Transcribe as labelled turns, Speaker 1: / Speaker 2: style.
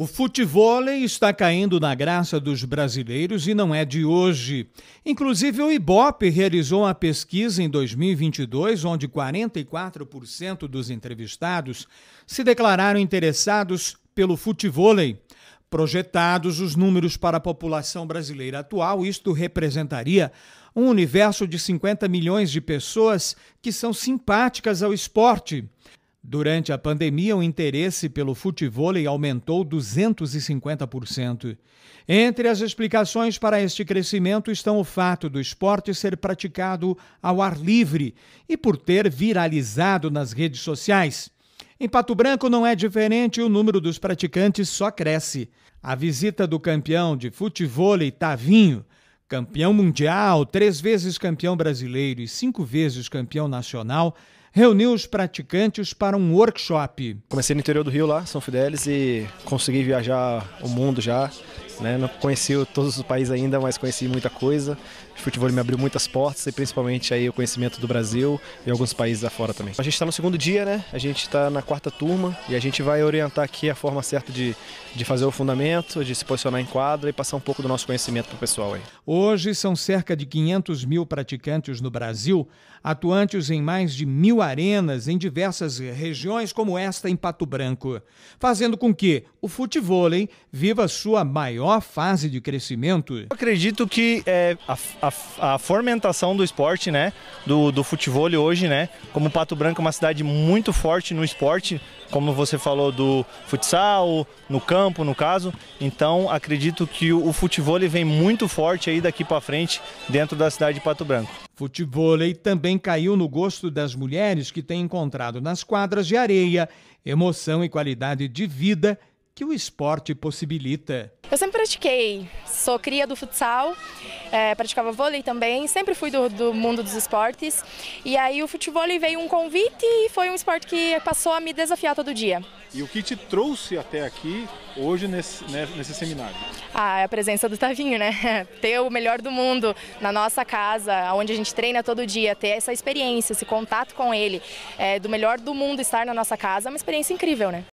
Speaker 1: O futebol está caindo na graça dos brasileiros e não é de hoje. Inclusive, o IBOP realizou uma pesquisa em 2022, onde 44% dos entrevistados se declararam interessados pelo futebol. Projetados os números para a população brasileira atual, isto representaria um universo de 50 milhões de pessoas que são simpáticas ao esporte. Durante a pandemia, o interesse pelo futevôlei aumentou 250%. Entre as explicações para este crescimento estão o fato do esporte ser praticado ao ar livre e por ter viralizado nas redes sociais. Em Pato Branco não é diferente, o número dos praticantes só cresce. A visita do campeão de futevôlei Tavinho, campeão mundial, três vezes campeão brasileiro e cinco vezes campeão nacional, reuniu os praticantes para um workshop. Comecei no interior do Rio lá, São Fidélis, e consegui
Speaker 2: viajar o mundo já. Né? Não conheci todos os países ainda, mas conheci muita coisa. O futebol me abriu muitas portas e principalmente aí o conhecimento do Brasil e alguns países afora também. A gente está no segundo dia, né? A gente está na quarta turma e a gente vai orientar aqui a forma certa de,
Speaker 1: de fazer o fundamento, de se posicionar em quadra e passar um pouco do nosso conhecimento para o pessoal aí. Hoje são cerca de 500 mil praticantes no Brasil, atuantes em mais de mil arenas em diversas regiões como esta em Pato Branco, fazendo com que o futebol hein, viva sua maior menor fase de crescimento? Eu acredito que é,
Speaker 2: a, a, a, fomentação do esporte, né, do, do futebol hoje, né, como Pato Branco é uma cidade muito forte no esporte, como você falou do futsal, no campo, no caso. Então, acredito que o, o futebol vem muito forte aí daqui para frente
Speaker 1: dentro da cidade de Pato Branco. Futevôlei também caiu no gosto das mulheres que têm encontrado nas quadras de areia emoção e qualidade de vida que o esporte possibilita.
Speaker 3: Eu sempre pratiquei, sou cria do futsal, é, praticava vôlei também, sempre fui do, do, mundo dos esportes. E aí o futebol veio um convite e foi um esporte que passou a me desafiar todo dia.
Speaker 2: E o que te trouxe até aqui hoje nesse, né, nesse seminário?
Speaker 3: Ah, é a presença do Tavinho, né? Ter o melhor do mundo na nossa casa, onde a gente treina todo dia, ter essa experiência, esse contato com ele, é, do melhor do mundo estar na nossa casa, é uma experiência incrível, né?